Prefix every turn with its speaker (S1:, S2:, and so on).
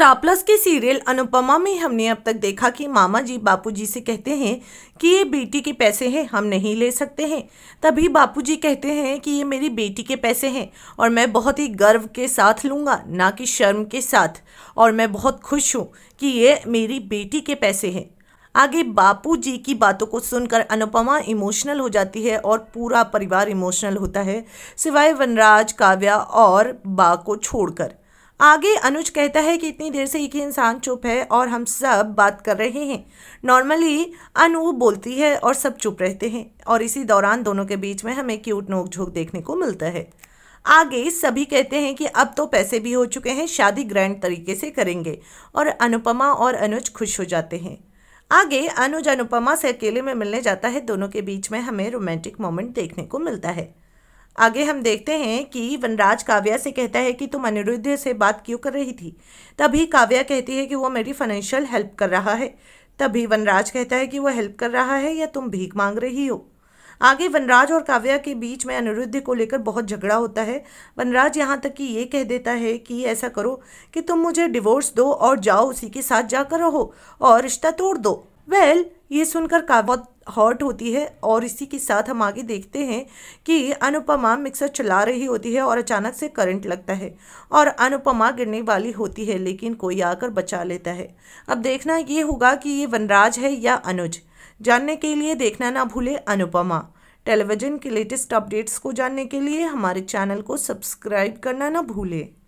S1: star Plus के serial Anupama में हमने अब तक देखा कि मामा जी बापू जी से कहते हैं कि ये बेटी के पैसे हैं हम नहीं ले सकते हैं तभी बापू जी कहते हैं कि ये मेरी बेटी के पैसे हैं और मैं बहुत ही गर्व के साथ लूँगा ना कि शर्म के साथ और मैं बहुत खुश हूँ कि ये मेरी बेटी के पैसे हैं आगे बापू जी की बातों को सुनकर अनुपमा इमोशनल हो जाती है और पूरा परिवार इमोशनल होता है सिवाय वनराज काव्या और बा को छोड़कर आगे अनुज कहता है कि इतनी देर से एक ही इंसान चुप है और हम सब बात कर रहे हैं नॉर्मली अनु बोलती है और सब चुप रहते हैं और इसी दौरान दोनों के बीच में हमें क्यूट नोकझोंक देखने को मिलता है आगे सभी कहते हैं कि अब तो पैसे भी हो चुके हैं शादी ग्रैंड तरीके से करेंगे और अनुपमा और अनुज खुश हो जाते हैं आगे अनुज अनुपमा से अकेले में मिलने जाता है दोनों के बीच में हमें रोमांटिक मोमेंट देखने को मिलता है आगे हम देखते हैं कि वनराज काव्या से कहता है कि तुम अनिरुद्ध से बात क्यों कर रही थी तभी काव्या कहती है कि वो मेरी फाइनेंशियल हेल्प कर रहा है तभी वनराज कहता है कि वो हेल्प कर रहा है या तुम भीख मांग रही हो आगे वनराज और काव्या के बीच में अनिरुद्ध को लेकर बहुत झगड़ा होता है वनराज यहाँ तक कि ये कह देता है कि ऐसा करो कि तुम मुझे डिवोर्स दो और जाओ उसी के साथ जाकर रहो और रिश्ता तोड़ दो वेल well, ये सुनकर कावत हॉट होती है और इसी के साथ हम आगे देखते हैं कि अनुपमा मिक्सर चला रही होती है और अचानक से करंट लगता है और अनुपमा गिरने वाली होती है लेकिन कोई आकर बचा लेता है अब देखना ये होगा कि ये वनराज है या अनुज जानने के लिए देखना ना भूले अनुपमा टेलीविज़न के लेटेस्ट अपडेट्स को जानने के लिए हमारे चैनल को सब्सक्राइब करना ना भूलें